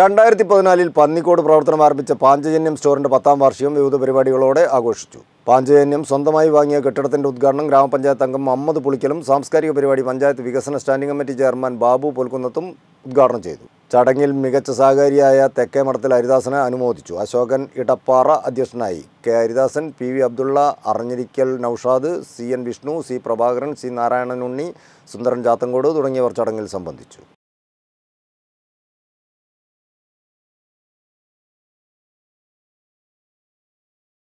രണ്ടായിരത്തി പതിനാലിൽ പന്നിക്കോട് പ്രവർത്തനം ആരംഭിച്ച പാഞ്ചജന്യം സ്റ്റോറിന്റെ പത്താം വാർഷികം വിവിധ പരിപാടികളോടെ ആഘോഷിച്ചു പാഞ്ചജന്യം സ്വന്തമായി വാങ്ങിയ കെട്ടിടത്തിന്റെ ഉദ്ഘാടനം ഗ്രാമപഞ്ചായത്ത് അംഗം മുഹമ്മദ് പുളിക്കലും സാംസ്കാരിക പരിപാടി പഞ്ചായത്ത് വികസന സ്റ്റാൻഡിംഗ് കമ്മിറ്റി ചെയർമാൻ ബാബു പുൽക്കുന്നത്തും ഉദ്ഘാടനം ചെയ്തു ചടങ്ങിൽ മികച്ച സഹകാരിയായ തെക്കേ മഠത്തിൽ ഹരിദാസനെ അനുമോദിച്ചു അശോകൻ ഇടപ്പാറ അധ്യക്ഷനായി K Haridasan P V Abdulla അറിഞ്ഞിരിക്കൽ Noushad C N Vishnu C Prabhakaran C Narayanan Unni Sundaran Chathankode തുടങ്ങിയവർ ചടങ്ങിൽ സംബന്ധിച്ചു